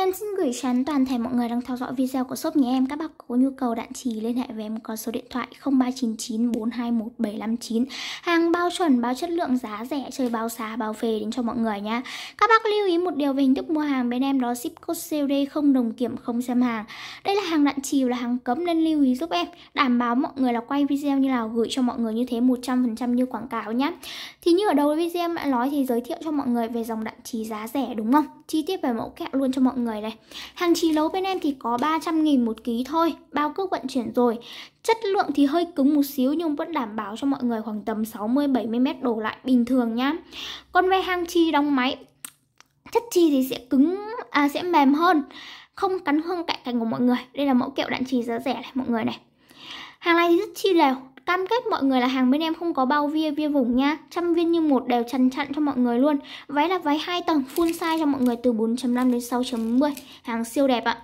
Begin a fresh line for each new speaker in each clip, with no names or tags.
em xin gửi chắn toàn thể mọi người đang theo dõi video của shop nhà em. Các bác có nhu cầu đạn trì liên hệ với em có số điện thoại 0399 421 Hàng bao chuẩn, bao chất lượng, giá rẻ, chơi bao xá, bao phê đến cho mọi người nhá. Các bác lưu ý một điều về hình thức mua hàng bên em đó ship code COD không đồng kiểm không xem hàng. Đây là hàng đạn trì là hàng cấm nên lưu ý giúp em. Đảm bảo mọi người là quay video như nào gửi cho mọi người như thế 100% như quảng cáo nhá. Thì như ở đầu video em đã nói thì giới thiệu cho mọi người về dòng đạn trì giá rẻ đúng không? Chi tiết về mẫu kẹo luôn cho mọi người người này Hàng chỉ lấu bên em thì có 300 nghìn một ký thôi Bao cước vận chuyển rồi Chất lượng thì hơi cứng một xíu nhưng vẫn đảm bảo cho mọi người khoảng tầm 60-70 mét đổ lại bình thường nhá Còn về hàng chi đóng máy Chất chi thì sẽ cứng, à, sẽ mềm hơn Không cắn không cạnh cành của mọi người Đây là mẫu kẹo đạn trì giá rẻ này mọi người này Hàng này thì rất chi đều cam kết mọi người là hàng bên em không có bao via via vùng nha trăm viên như một đều chăn chặn cho mọi người luôn váy là váy hai tầng full size cho mọi người từ 4.5 đến 6.10 hàng siêu đẹp ạ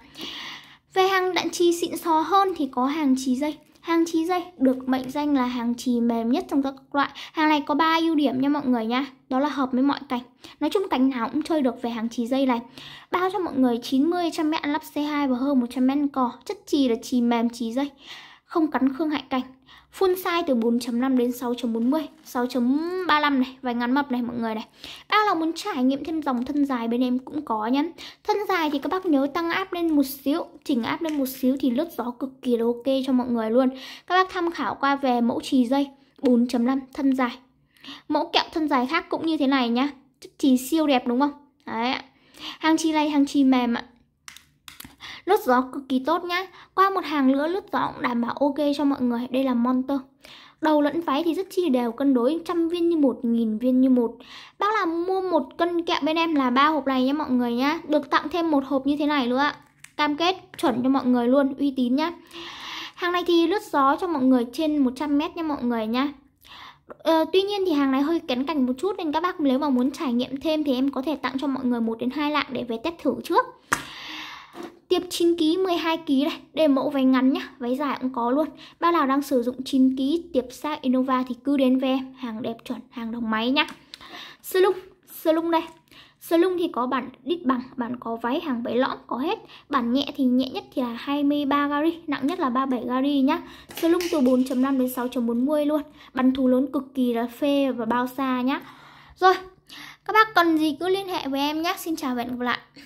về hàng đạn chi xịn xò hơn thì có hàng trí dây Hàng trí dây được mệnh danh là hàng trì mềm nhất trong các loại. Hàng này có 3 ưu điểm nha mọi người nha. Đó là hợp với mọi cảnh. Nói chung cảnh nào cũng chơi được về hàng trì dây này. Bao cho mọi người 90 100 m lắp C2 và hơn 100 m cò. Chất trì là trì mềm trì dây không cắn Khương Hại Cảnh. Full size từ 4.5 đến 6.40, 6.35 này, vài ngắn mập này mọi người này. Bác nào muốn trải nghiệm thêm dòng thân dài bên em cũng có nhé. Thân dài thì các bác nhớ tăng áp lên một xíu, chỉnh áp lên một xíu thì lướt gió cực kỳ là ok cho mọi người luôn. Các bác tham khảo qua về mẫu trì dây 4.5 thân dài. Mẫu kẹo thân dài khác cũng như thế này nhá. Trì siêu đẹp đúng không? Đấy ạ. Hàng trì này hàng trì mềm ạ lướt gió cực kỳ tốt nhá qua một hàng nữa lướt gió cũng đảm bảo ok cho mọi người đây là monster đầu lẫn váy thì rất chi đều cân đối trăm viên như một nghìn viên như một bác là mua một cân kẹo bên em là ba hộp này nhá mọi người nhá được tặng thêm một hộp như thế này luôn ạ cam kết chuẩn cho mọi người luôn uy tín nhá hàng này thì lướt gió cho mọi người trên 100 mét nha mọi người nhá Ờ, tuy nhiên thì hàng này hơi kén cảnh một chút nên các bác nếu mà muốn trải nghiệm thêm thì em có thể tặng cho mọi người một đến hai lạng để về test thử trước Tiệp 9kg 12 ký này, đây là mẫu váy ngắn nhá, váy dài cũng có luôn. Bác nào đang sử dụng 9 ký tiệp xác Innova thì cứ đến với hàng đẹp chuẩn, hàng đồng máy nhá. Sơ lung, đây. Sơ thì có bản đít bằng, bản có váy, hàng váy lõm có hết. Bản nhẹ thì nhẹ nhất thì là 23 gari, nặng nhất là 37 gari nhá. Sơ lung từ 4.5 đến 6.40 luôn. Bắn thú lớn cực kỳ là phê và bao xa nhá. Rồi, các bác cần gì cứ liên hệ với em nhé. Xin chào và hẹn gặp lại.